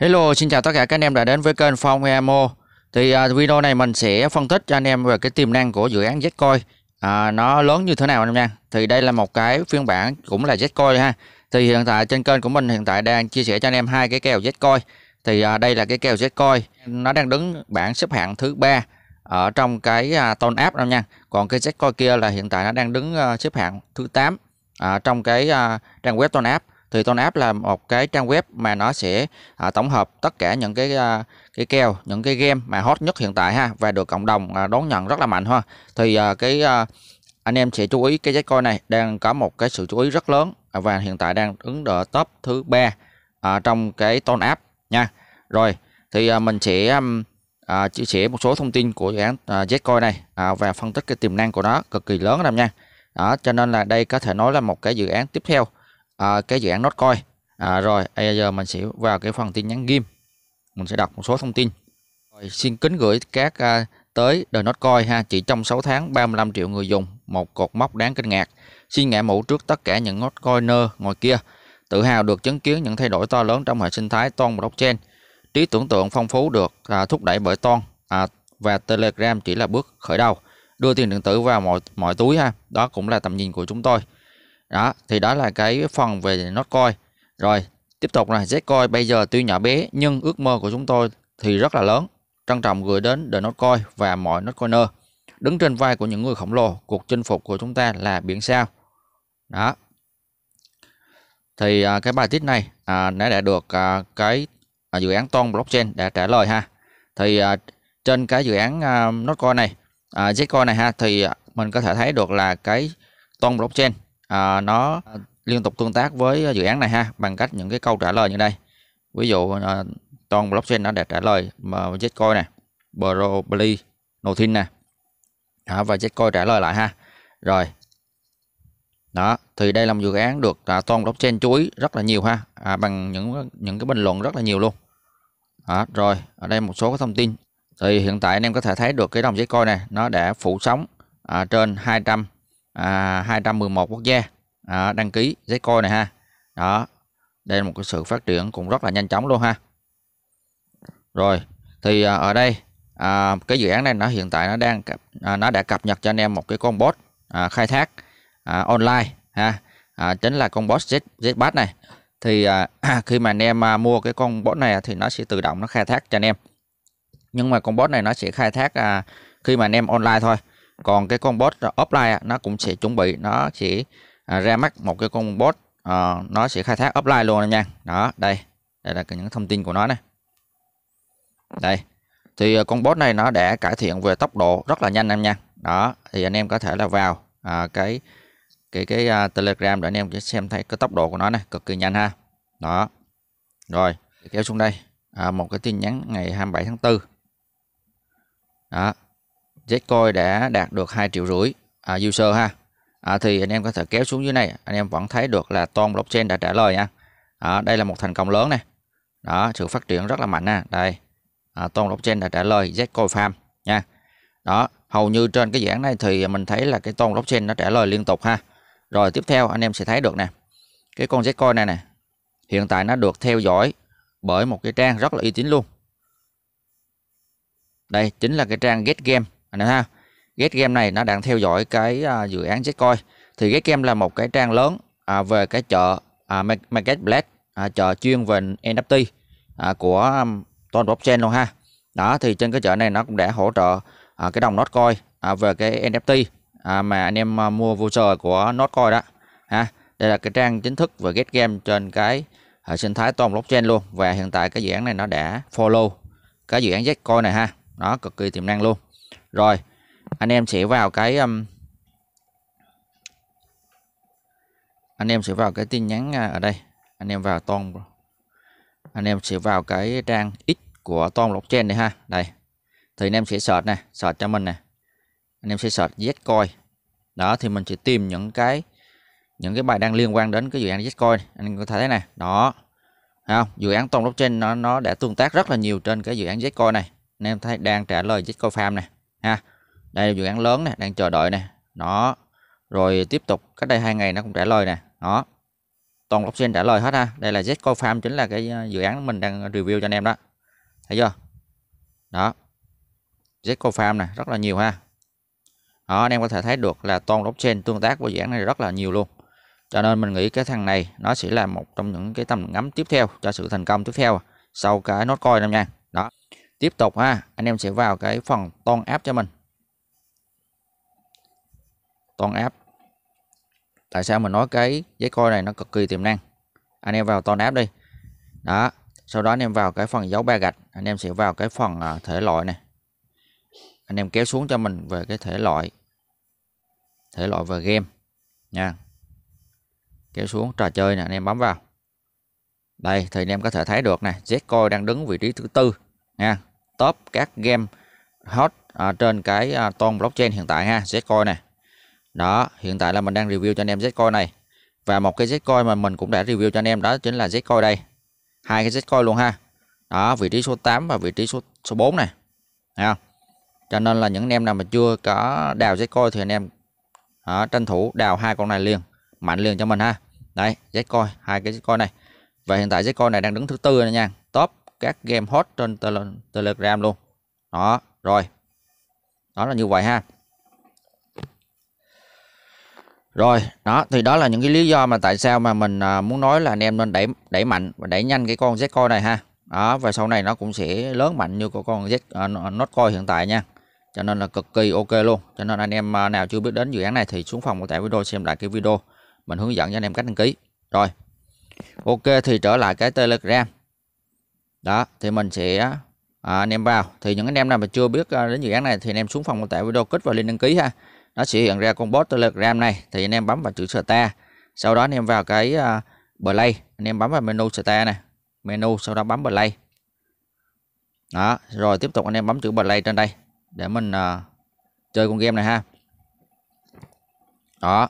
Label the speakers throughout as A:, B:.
A: Hello, xin chào tất cả các anh em đã đến với kênh Phong Emo. Thì uh, video này mình sẽ phân tích cho anh em về cái tiềm năng của dự án Zcoin. Uh, à, nó lớn như thế nào anh em nha. Thì đây là một cái phiên bản cũng là Zcoin ha. Thì hiện tại trên kênh của mình hiện tại đang chia sẻ cho anh em hai cái kèo Zcoin. Thì uh, đây là cái kèo Zcoin, nó đang đứng bảng xếp hạng thứ ba ở trong cái uh, ton app anh nha. Còn cái Zcoin kia là hiện tại nó đang đứng uh, xếp hạng thứ 8 ở uh, trong cái uh, trang web ton app thì Tone App là một cái trang web mà nó sẽ à, tổng hợp tất cả những cái à, cái keo, những cái game mà hot nhất hiện tại ha và được cộng đồng à, đón nhận rất là mạnh ha thì à, cái à, anh em sẽ chú ý cái Jetcoin này đang có một cái sự chú ý rất lớn à, và hiện tại đang đứng ở top thứ ba à, trong cái Tone App nha rồi thì à, mình sẽ à, chia sẻ một số thông tin của dự án à, Jetcoin này à, và phân tích cái tiềm năng của nó cực kỳ lớn anh em nha đó cho nên là đây có thể nói là một cái dự án tiếp theo à, cái dự án Notcoin à, rồi bây giờ mình sẽ vào cái phần tin nhắn game mình sẽ đọc một số thông tin rồi, xin kính gửi các à, tới đời Notcoin ha chỉ trong 6 tháng 35 triệu người dùng một cột mốc đáng kinh ngạc xin ngã mũ trước tất cả những Notcoiner ngoài kia tự hào được chứng kiến những thay đổi to lớn trong hệ sinh thái toàn blockchain trí tưởng tượng phong phú được à, thúc đẩy bởi toan à, và telegram chỉ là bước khởi đầu đưa tiền điện tử vào mọi mọi túi ha đó cũng là tầm nhìn của chúng tôi đó thì đó là cái phần về notcoin rồi tiếp tục là zcoin bây giờ tuy nhỏ bé nhưng ước mơ của chúng tôi thì rất là lớn trân trọng gửi đến the notcoin và mọi notcoiner đứng trên vai của những người khổng lồ cuộc chinh phục của chúng ta là biển sao đó thì à, cái bài tiết này à, nó đã được à, cái à, dự án ton blockchain đã trả lời ha thì à, trên cái dự án à, notcoin này à, zcoin này ha thì mình có thể thấy được là cái ton blockchain à, nó à, liên tục tương tác với à, dự án này ha bằng cách những cái câu trả lời như đây ví dụ à, toàn blockchain nó đã trả lời mà Jetcoin nè Probably Nothing nè đó, và Jetcoin trả lời lại ha rồi đó thì đây là một dự án được à, toàn blockchain chú ý rất là nhiều ha à, bằng những những cái bình luận rất là nhiều luôn đó, rồi ở đây một số cái thông tin thì hiện tại anh em có thể thấy được cái đồng Jetcoin này nó đã phủ sóng à, trên 200 à, 211 quốc gia à, đăng ký giấy coi này ha đó đây là một cái sự phát triển cũng rất là nhanh chóng luôn ha rồi thì à, ở đây à, cái dự án này nó hiện tại nó đang à, nó đã cập nhật cho anh em một cái con bot à, khai thác à, online ha à, chính là con bot Z Zbat này thì à, khi mà anh em à, mua cái con bot này thì nó sẽ tự động nó khai thác cho anh em nhưng mà con bot này nó sẽ khai thác à, khi mà anh em online thôi còn cái con bot offline nó cũng sẽ chuẩn bị nó sẽ à, ra mắt một cái con bot ờ, nó sẽ khai thác offline luôn em nha đó đây đây là những thông tin của nó này đây thì ờ, con bot này nó đã cải thiện về tốc độ rất là nhanh em nha đó thì anh em có thể là vào à, cái cái cái à, telegram để anh em xem thấy cái tốc độ của nó này cực kỳ nhanh ha đó rồi kéo xuống đây một cái tin nhắn ngày 27 tháng 4 đó Zcoin đã đạt được 2 triệu rưỡi à, user ha à, thì anh em có thể kéo xuống dưới này anh em vẫn thấy được là toàn blockchain đã trả lời nha à, đây là một thành công lớn này đó sự phát triển rất là mạnh ha đây à, toàn blockchain đã trả lời Zcoin farm nha đó hầu như trên cái giảng này thì mình thấy là cái toàn blockchain nó trả lời liên tục ha rồi tiếp theo anh em sẽ thấy được nè cái con Zcoin này nè hiện tại nó được theo dõi bởi một cái trang rất là uy tín luôn đây chính là cái trang Get Game anh ha Get Game này nó đang theo dõi cái à, dự án zcoin, thì Get Game là một cái trang lớn à, về cái chợ à, marketplace à, chợ chuyên về NFT của um, toàn blockchain luôn ha đó thì trên cái chợ này nó cũng đã hỗ trợ cái đồng Notcoin à, về cái NFT mà anh em mua voucher của Notcoin đó ha đây là cái trang chính thức về Get Game trên cái à, sinh thái toàn blockchain luôn và hiện tại cái dự án này nó đã follow cái dự án zcoin này ha nó cực kỳ tiềm năng luôn rồi, anh em sẽ vào cái um, anh em sẽ vào cái tin nhắn à, ở đây. Anh em vào Tom, anh em sẽ vào cái trang X của toàn blockchain này ha. Đây. Thì anh em sẽ search này, search cho mình này. Anh em sẽ search Zcoin. Đó thì mình sẽ tìm những cái những cái bài đang liên quan đến cái dự án Zcoin. Anh có thể thấy này, đó. Thấy không? Dự án toàn blockchain nó nó đã tương tác rất là nhiều trên cái dự án Zcoin này. Anh em thấy đang trả lời Zcoin Farm này ha đây là dự án lớn này đang chờ đợi này nó rồi tiếp tục cách đây hai ngày nó cũng trả lời nè đó toàn blockchain trả lời hết ha đây là Zco Farm chính là cái ờ, dự án mình đang review cho anh em đó thấy chưa đó Zco Farm này rất là nhiều ha đó anh em có thể thấy được là toàn blockchain tương tác với dự án này rất là nhiều luôn cho nên mình nghĩ cái thằng này nó sẽ là một trong những cái tầm ngắm tiếp theo cho sự thành công tiếp theo sau cái nốt coi em nha tiếp tục ha anh em sẽ vào cái phần ton app cho mình ton app tại sao mình nói cái giấy coi này nó cực kỳ tiềm năng anh em vào ton app đi đó sau đó anh em vào cái phần dấu ba gạch anh em sẽ vào cái phần à, thể loại này anh em kéo xuống cho mình về cái thể loại thể loại về game nha kéo xuống trò chơi nè anh em bấm vào đây thì anh em có thể thấy được nè Zcoin đang đứng vị trí thứ tư nha top các game hot à, trên cái à, ton blockchain hiện tại ha Zcoin này đó hiện tại là mình đang review cho anh em Zcoin này và một cái Zcoin mà mình cũng đã review cho anh em đó chính là Zcoin đây hai cái Zcoin luôn ha đó vị trí số 8 và vị trí số số 4 này Thấy cho nên là những anh em nào mà chưa có đào Zcoin thì anh em đó, à, tranh thủ đào hai con này liền mạnh liền cho mình ha đây Zcoin hai cái Zcoin này và hiện tại Zcoin này đang đứng thứ tư nha các game hot trên tele, Telegram luôn. Đó, rồi. Đó là như vậy ha. Rồi, đó thì đó là những cái lý do mà tại sao mà mình à, muốn nói là anh em nên đẩy đẩy mạnh và đẩy nhanh cái con Zcoin này ha. Đó và sau này nó cũng sẽ lớn mạnh như của con Z uh, à, Notcoin hiện tại nha. Cho nên là cực kỳ ok luôn. Cho nên anh em à, nào chưa biết đến dự án này thì xuống phòng của tại video xem lại cái video mình hướng dẫn cho anh em cách đăng ký. Rồi. Ok thì trở lại cái Telegram đó thì mình sẽ à, anh em vào thì những anh em nào mà chưa biết à, đến dự án này thì anh em xuống phòng mô tả video kích vào link đăng ký ha nó sẽ hiện ra con bot telegram này thì anh em bấm vào chữ ta sau đó anh em vào cái à, play anh em bấm vào menu ta này menu sau đó bấm play đó rồi tiếp tục anh em bấm chữ play trên đây để mình à, chơi con game này ha đó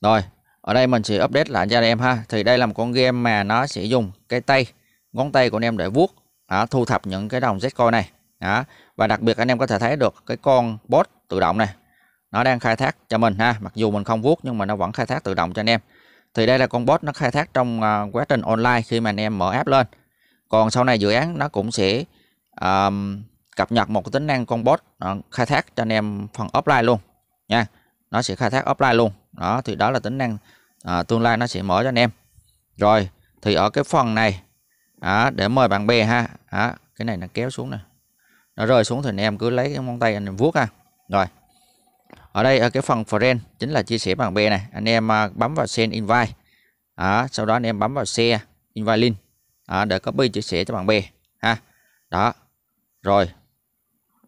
A: rồi ở đây mình sẽ update lại cho anh em ha thì đây là một con game mà nó sẽ dùng cái tay ngón tay của anh em để vuốt à, thu thập những cái đồng Zcoin này à, và đặc biệt anh em có thể thấy được cái con bot tự động này nó đang khai thác cho mình ha mặc dù mình không vuốt nhưng mà nó vẫn khai thác tự động cho anh em thì đây là con bot nó khai thác trong uh, quá trình online khi mà anh em mở app lên còn sau này dự án nó cũng sẽ um, cập nhật một tính năng con bot uh, khai thác cho anh em phần offline luôn nha nó sẽ khai thác offline luôn đó thì đó là tính năng uh, tương lai nó sẽ mở cho anh em rồi thì ở cái phần này đó, để mời bạn bè ha đó, cái này nó kéo xuống nè nó rơi xuống thì anh em cứ lấy cái móng tay anh em vuốt ha rồi ở đây ở cái phần friend chính là chia sẻ bạn bè này anh em à, bấm vào send invite đó, sau đó anh em bấm vào share invite link đó, để copy chia sẻ cho bạn bè ha đó rồi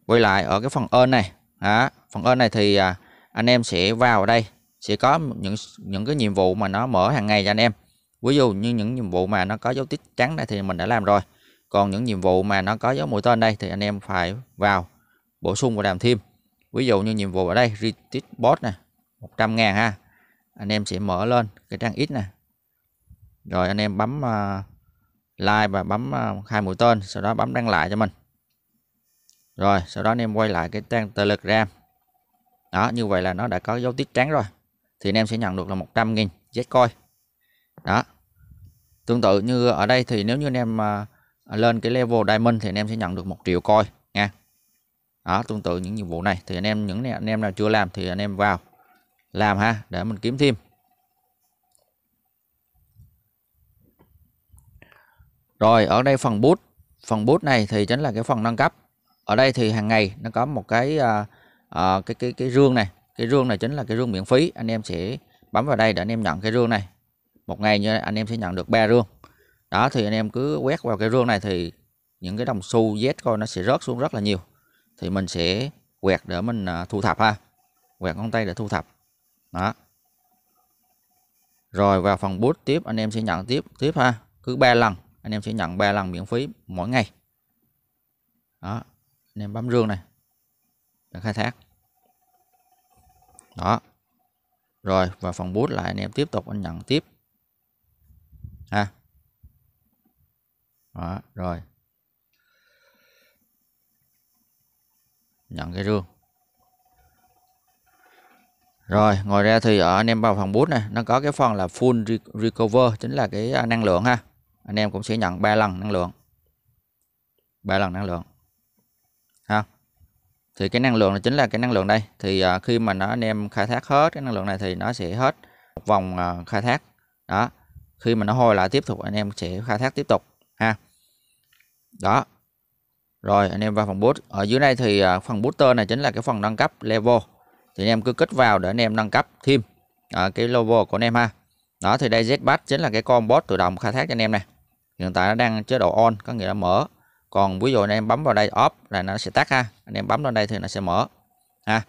A: quay lại ở cái phần ơn này đó, phần ơn này thì à, anh em sẽ vào ở đây sẽ có những những cái nhiệm vụ mà nó mở hàng ngày cho anh em ví dụ như những nhiệm vụ mà nó có dấu tích trắng đây thì mình đã làm rồi còn những nhiệm vụ mà nó có dấu mũi tên đây thì anh em phải vào bổ sung và làm thêm ví dụ như nhiệm vụ ở đây retweet bot nè 100 ngàn ha anh em sẽ mở lên cái trang ít nè rồi anh em bấm ờ, like và bấm uh, hai mũi tên sau đó bấm đăng lại cho mình rồi sau đó anh em quay lại cái trang telegram đó như vậy là nó đã có dấu tích trắng rồi thì anh em sẽ nhận được là 100.000 Zcoin đó tương tự như ở đây thì nếu như anh em à, lên cái level diamond thì anh em sẽ nhận được một triệu coin nha đó tương tự những nhiệm vụ này thì anh em những anh em nào chưa làm thì anh em vào làm ha để mình kiếm thêm rồi ở đây phần bút phần bút này thì chính là cái phần nâng cấp ở đây thì hàng ngày nó có một cái à, à, cái cái cái rương này cái rương này chính là cái rương miễn phí anh em sẽ bấm vào đây để anh em nhận cái rương này một ngày như anh em sẽ nhận được ba rương đó thì anh em cứ quét vào cái rương này thì những cái đồng xu Z coi nó sẽ rớt xuống rất là nhiều thì mình sẽ quẹt để mình à, thu thập ha quẹt ngón tay để thu thập đó rồi vào phần bút tiếp anh em sẽ nhận tiếp tiếp ha cứ ba lần anh em sẽ nhận ba lần miễn phí mỗi ngày đó anh em bấm rương này để khai thác đó rồi vào phần bút lại anh em tiếp tục anh nhận tiếp ha đó, rồi nhận cái rương rồi ngoài ra thì ở anh em vào phần bút này nó có cái phần là full recover chính là cái à, năng lượng ha anh em cũng sẽ nhận 3 lần năng lượng 3 lần năng lượng ha thì cái năng lượng là chính là cái năng lượng đây thì à, khi mà nó anh em khai thác hết cái năng lượng này thì nó sẽ hết một vòng à, khai thác đó khi mà nó hôi lại tiếp tục anh em sẽ khai thác tiếp tục ha đó rồi anh em vào phần boost ở dưới đây thì à, phần booster này chính là cái phần nâng cấp level thì anh em cứ kích vào để anh em nâng cấp thêm à, cái level của anh em ha đó thì đây Z chính là cái con bot tự động khai thác cho anh em này hiện tại nó đang chế độ on có nghĩa là mở còn ví dụ anh em bấm vào đây off là nó sẽ tắt ha anh em bấm lên đây thì nó sẽ mở ha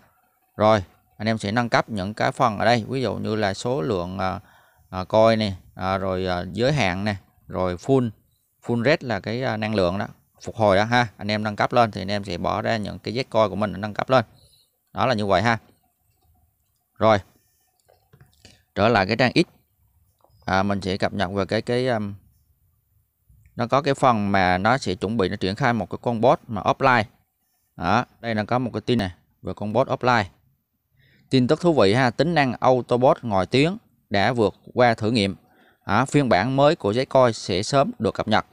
A: rồi anh em sẽ nâng cấp những cái phần ở đây ví dụ như là số lượng uh, à, coin nè à, rồi à, giới hạn nè rồi full full rate là cái à, năng lượng đó phục hồi đó ha anh em nâng cấp lên thì anh em sẽ bỏ ra những cái jet Zcoin của mình nâng cấp lên đó là như vậy ha rồi trở lại cái trang X à, mình sẽ cập nhật về cái cái um, nó có cái phần mà nó sẽ chuẩn bị nó triển khai một cái con bot mà offline đó đây là có một cái tin này về con bot offline tin tức thú vị ha tính năng autobot ngoài tiếng đã vượt qua thử nghiệm à, phiên bản mới của giấy coi sẽ sớm được cập nhật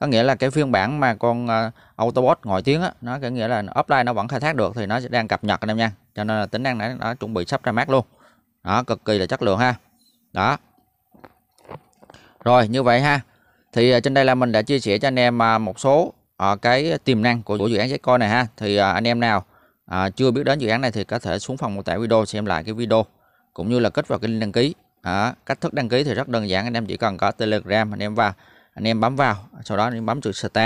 A: có nghĩa là cái phiên bản mà con uh, Autobot ngồi tiếng á, nó có nghĩa là offline nó vẫn khai thác được thì nó đang cập nhật anh em nha cho nên là tính năng này nó chuẩn bị sắp ra mắt luôn đó cực kỳ là chất lượng ha đó rồi như vậy ha thì ờ, trên đây là mình đã chia sẻ cho anh em ờ, một số uh, cái tiềm năng của, của dự án giấy coi này ha thì uh, anh em nào uh, chưa biết đến dự án này thì có thể xuống phần mô tả video xem lại cái video cũng như là kết vào cái link đăng ký đó. cách thức đăng ký thì rất đơn giản anh em chỉ cần có telegram anh em vào anh em bấm vào sau đó anh em bấm chữ start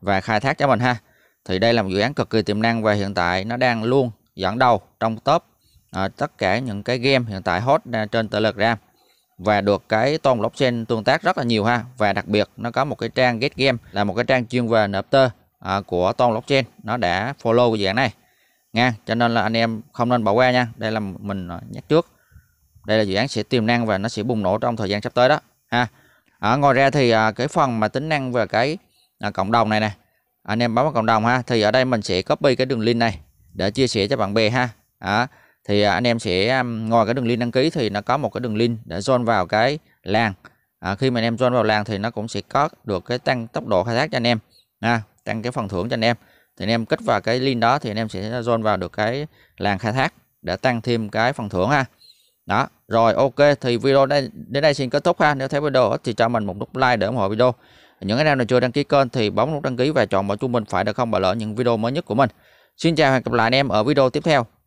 A: và khai thác cho mình ha thì đây là một dự án cực kỳ tiềm năng và hiện tại nó đang luôn dẫn đầu trong top à, tất cả những cái game hiện tại hot trên telegram và được cái tôn blockchain tương tác rất là nhiều ha và đặc biệt nó có một cái trang get game là một cái trang chuyên về nft à, của tôn blockchain nó đã follow cái dự án này nha cho nên là anh em không nên bỏ qua nha đây là mình nhắc trước đây là dự án sẽ tiềm năng và nó sẽ bùng nổ trong thời gian sắp tới đó ha à, ngoài ra thì à, cái phần mà tính năng về cái à, cộng đồng này nè anh em bấm vào cộng đồng ha thì ở đây mình sẽ copy cái đường link này để chia sẻ cho bạn bè ha à, thì à, anh em sẽ ngồi cái đường link đăng ký thì nó có một cái đường link để join vào cái làng à, khi mà anh em join vào làng thì nó cũng sẽ có được cái tăng tốc độ khai thác cho anh em à, tăng cái phần thưởng cho anh em thì anh em kích vào cái link đó thì anh em sẽ join vào được cái làng khai thác để tăng thêm cái phần thưởng ha đó rồi ok thì video đây đến đây xin kết thúc ha nếu thấy video thì cho mình một nút like để ủng hộ video những anh em nào chưa đăng ký kênh thì bấm nút đăng ký và chọn mọi chuông mình phải để không bỏ lỡ những video mới nhất của mình xin chào và hẹn gặp lại anh em ở video tiếp theo